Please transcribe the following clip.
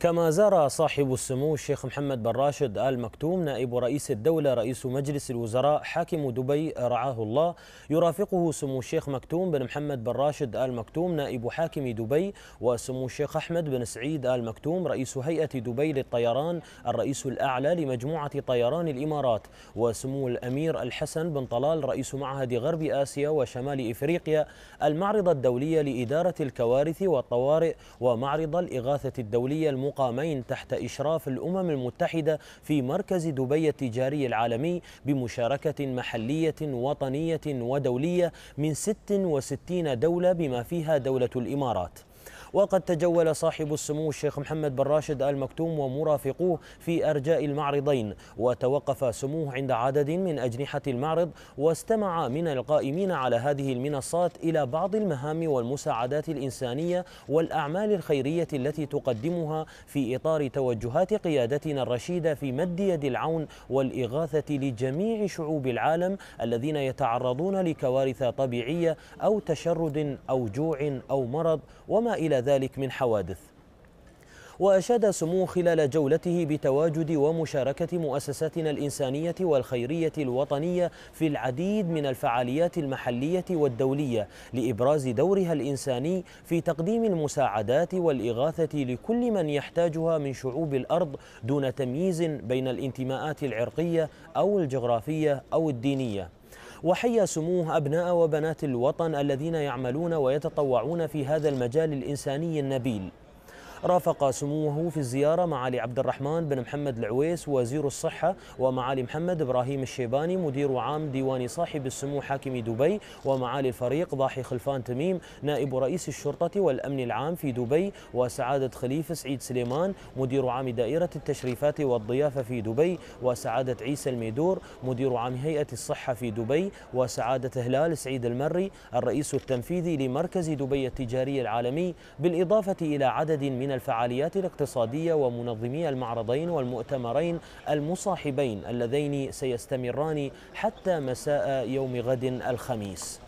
كما زار صاحب السمو الشيخ محمد بن راشد آل مكتوم نائب رئيس الدولة رئيس مجلس الوزراء حاكم دبي رعاه الله يرافقه سمو الشيخ مكتوم بن محمد بن راشد آل مكتوم نائب حاكم دبي وسمو الشيخ أحمد بن سعيد آل مكتوم رئيس هيئة دبي للطيران الرئيس الأعلى لمجموعة طيران الإمارات وسمو الأمير الحسن بن طلال رئيس معهد غرب آسيا وشمال إفريقيا المعرض الدولية لإدارة الكوارث والطوارئ ومعرض الإغاثة الدولية الم... مقامين تحت إشراف الأمم المتحدة في مركز دبي التجاري العالمي بمشاركة محلية وطنية ودولية من 66 دولة بما فيها دولة الإمارات وقد تجول صاحب السمو الشيخ محمد بن راشد آل مكتوم ومرافقوه في أرجاء المعرضين وتوقف سموه عند عدد من أجنحة المعرض واستمع من القائمين على هذه المنصات إلى بعض المهام والمساعدات الإنسانية والأعمال الخيرية التي تقدمها في إطار توجهات قيادتنا الرشيدة في مد يد العون والإغاثة لجميع شعوب العالم الذين يتعرضون لكوارث طبيعية أو تشرد أو جوع أو مرض وما إلى ذلك ذلك من حوادث وأشاد سمو خلال جولته بتواجد ومشاركة مؤسساتنا الإنسانية والخيرية الوطنية في العديد من الفعاليات المحلية والدولية لإبراز دورها الإنساني في تقديم المساعدات والإغاثة لكل من يحتاجها من شعوب الأرض دون تمييز بين الانتماءات العرقية أو الجغرافية أو الدينية وحيا سموه أبناء وبنات الوطن الذين يعملون ويتطوعون في هذا المجال الإنساني النبيل رافق سموه في الزيارة معالي عبد الرحمن بن محمد العويس وزير الصحة ومعالي محمد إبراهيم الشيباني مدير عام ديوان صاحب السمو حاكم دبي ومعالي الفريق ضاحي خلفان تميم نائب رئيس الشرطة والأمن العام في دبي وسعادة خليفة سعيد سليمان مدير عام دائرة التشريفات والضيافة في دبي وسعادة عيسى الميدور مدير عام هيئة الصحة في دبي وسعادة هلال سعيد المري الرئيس التنفيذي لمركز دبي التجاري العالمي بالإضافة إلى عدد من من الفعاليات الاقتصادية ومنظمي المعرضين والمؤتمرين المصاحبين اللذين سيستمران حتى مساء يوم غد الخميس